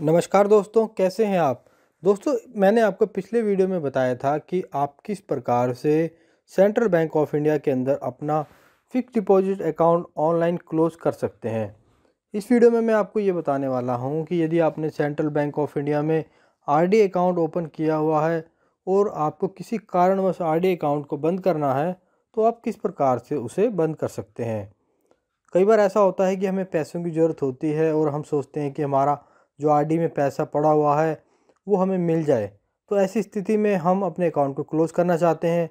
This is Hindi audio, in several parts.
नमस्कार दोस्तों कैसे हैं आप दोस्तों मैंने आपको पिछले वीडियो में बताया था कि आप किस प्रकार से सेंट्रल बैंक ऑफ इंडिया के अंदर अपना fix deposit account online close कर सकते हैं इस वीडियो में मैं आपको ये बताने वाला हूँ कि यदि आपने सेंट्रल बैंक ऑफ इंडिया में आर अकाउंट ओपन किया हुआ है और आपको किसी कारणवश आर अकाउंट को बंद करना है तो आप किस प्रकार से उसे बंद कर सकते हैं कई बार ऐसा होता है कि हमें पैसों की ज़रूरत होती है और हम सोचते हैं कि हमारा जो आरडी में पैसा पड़ा हुआ है वो हमें मिल जाए तो ऐसी स्थिति में हम अपने अकाउंट को क्लोज़ करना चाहते हैं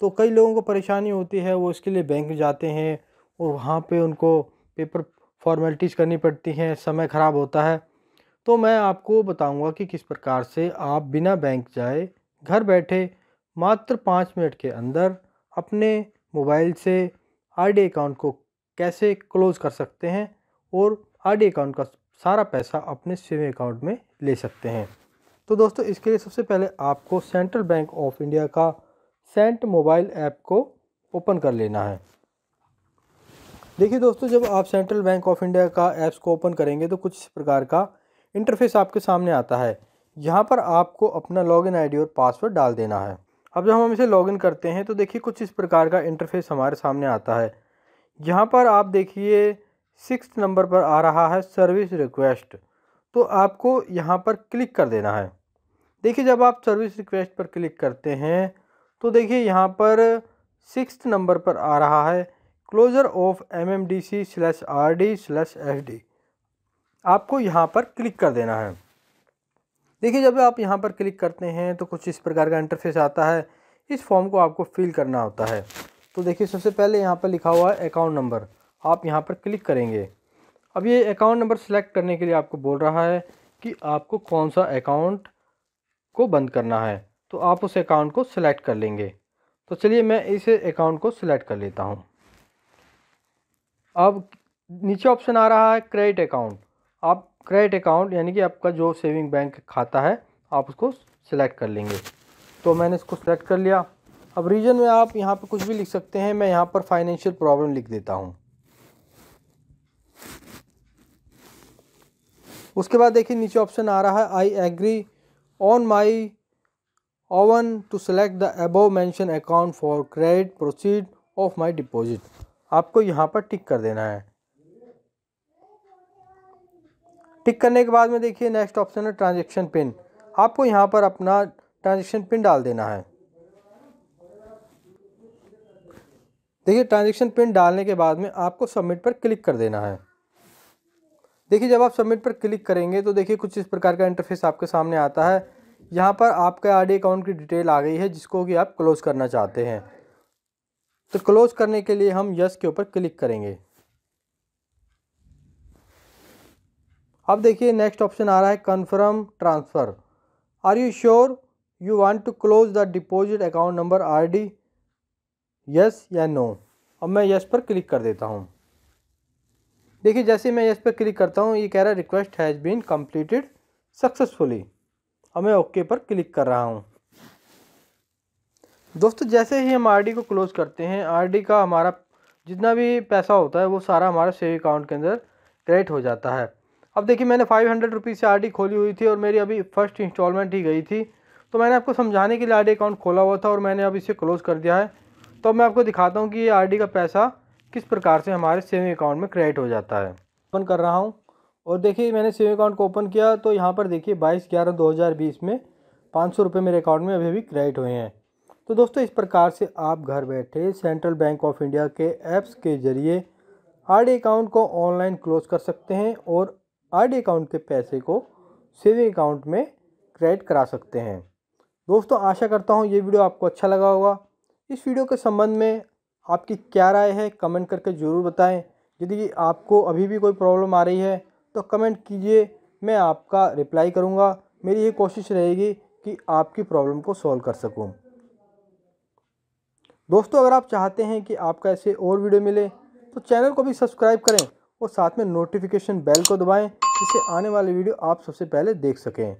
तो कई लोगों को परेशानी होती है वो इसके लिए बैंक जाते हैं और वहाँ पे उनको पेपर फॉर्मेलिटीज़ करनी पड़ती हैं समय ख़राब होता है तो मैं आपको बताऊंगा कि किस प्रकार से आप बिना बैंक जाए घर बैठे मात्र पाँच मिनट के अंदर अपने मोबाइल से आर अकाउंट को कैसे क्लोज़ कर सकते हैं और आर अकाउंट का सारा पैसा अपने सेविंग अकाउंट में ले सकते हैं तो दोस्तों इसके लिए सबसे पहले आपको सेंट्रल बैंक ऑफ इंडिया का सेंट मोबाइल ऐप को ओपन कर लेना है देखिए दोस्तों जब आप सेंट्रल बैंक ऑफ इंडिया का ऐप्स को ओपन करेंगे तो कुछ इस प्रकार का इंटरफेस आपके सामने आता है यहाँ पर आपको अपना लॉगिन आईडी और पासवर्ड डाल देना है अब जब हम इसे लॉगिन करते हैं तो देखिए कुछ इस प्रकार का इंटरफेस हमारे सामने आता है यहाँ पर आप देखिए सिक्स नंबर पर आ रहा है सर्विस रिक्वेस्ट तो आपको यहाँ पर क्लिक कर देना है देखिए जब आप सर्विस रिक्वेस्ट पर क्लिक करते हैं तो देखिए यहाँ पर सिक्स नंबर पर आ रहा है closure of M M D C slash R D slash F D आपको यहाँ पर क्लिक कर देना है देखिए जब आप यहाँ पर क्लिक करते हैं तो कुछ इस प्रकार का इंटरफेस आता है इस फॉर्म को आपको फिल करना होता है तो देखिए सबसे पहले यहाँ पर लिखा हुआ है अकाउंट नंबर आप यहाँ पर क्लिक करेंगे अब ये अकाउंट नंबर सेलेक्ट करने के लिए आपको बोल रहा है कि आपको कौन सा अकाउंट को बंद करना है तो आप उस अकाउंट को सिलेक्ट कर लेंगे तो चलिए मैं इस अकाउंट को सिलेक्ट कर लेता हूँ अब नीचे ऑप्शन आ रहा है क्रेडिट अकाउंट आप क्रेडिट अकाउंट यानी कि आपका जो सेविंग बैंक खाता है आप उसको सिलेक्ट कर लेंगे तो मैंने इसको सिलेक्ट कर लिया अब रीजन में आप यहाँ पर कुछ भी लिख सकते हैं मैं यहाँ पर फाइनेंशियल प्रॉब्लम लिख देता हूँ उसके बाद देखिए नीचे ऑप्शन आ रहा है I agree on my own to select the above mention account for credit proceed of my deposit आपको यहाँ पर टिक कर देना है टिक करने के बाद में देखिए नेक्स्ट ऑप्शन है ट्रांजेक्शन पिन आपको यहाँ पर अपना ट्रांजेक्शन पिन डाल देना है देखिए ट्रांजेक्शन पिन डालने के बाद में आपको सबमिट पर क्लिक कर देना है देखिए जब आप सबमिट पर क्लिक करेंगे तो देखिए कुछ इस प्रकार का इंटरफेस आपके सामने आता है यहाँ पर आपके आर अकाउंट की डिटेल आ गई है जिसको कि आप क्लोज़ करना चाहते हैं तो क्लोज़ करने के लिए हम यस के ऊपर क्लिक करेंगे अब देखिए नेक्स्ट ऑप्शन आ रहा है confirm transfer are you sure you want to close the deposit account number R D yes या नो अब मैं यस पर क्लिक कर देता हूँ देखिए जैसे मैं इस पर क्लिक करता हूँ ये कह रहा है request has been completed successfully और मैं ओके पर क्लिक कर रहा हूँ दोस्तों जैसे ही हम आरडी को क्लोज़ करते हैं आरडी का हमारा जितना भी पैसा होता है वो सारा हमारा सेव अकाउंट के अंदर क्रेडिट हो जाता है अब देखिए मैंने फाइव हंड्रेड रुपीज़ से आर खोली हुई थी और मेरी अभी फ़र्स्ट इंस्टॉलमेंट ही गई थी तो मैंने आपको समझाने के लिए आर अकाउंट खोला हुआ था और मैंने अब इसे क्लोज़ कर दिया है तो मैं आपको दिखाता हूँ कि ये आर का पैसा किस प्रकार से हमारे सेविंग अकाउंट में क्रेडिट हो जाता है ओपन कर रहा हूँ और देखिए मैंने सेविंग अकाउंट को ओपन किया तो यहाँ पर देखिए बाईस ग्यारह दो हज़ार बीस में पाँच सौ रुपये मेरे अकाउंट में अभी भी क्रेडिट हुए हैं तो दोस्तों इस प्रकार से आप घर बैठे सेंट्रल बैंक ऑफ इंडिया के ऐप्स के ज़रिए आर अकाउंट को ऑनलाइन क्लोज कर सकते हैं और आर अकाउंट के पैसे को सेविंग अकाउंट में क्रेडिट करा सकते हैं दोस्तों आशा करता हूँ ये वीडियो आपको अच्छा लगा होगा इस वीडियो के संबंध में आपकी क्या राय है कमेंट करके ज़रूर बताएं यदि आपको अभी भी कोई प्रॉब्लम आ रही है तो कमेंट कीजिए मैं आपका रिप्लाई करूँगा मेरी ये कोशिश रहेगी कि आपकी प्रॉब्लम को सॉल्व कर सकूँ दोस्तों अगर आप चाहते हैं कि आपका ऐसे और वीडियो मिले तो चैनल को भी सब्सक्राइब करें और साथ में नोटिफिकेशन बेल को दबाएँ जिससे आने वाले वीडियो आप सबसे पहले देख सकें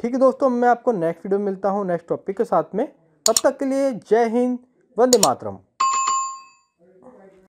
ठीक है दोस्तों मैं आपको नेक्स्ट वीडियो मिलता हूँ नेक्स्ट टॉपिक के साथ में तब तक के लिए जय हिंद वंदे मातरम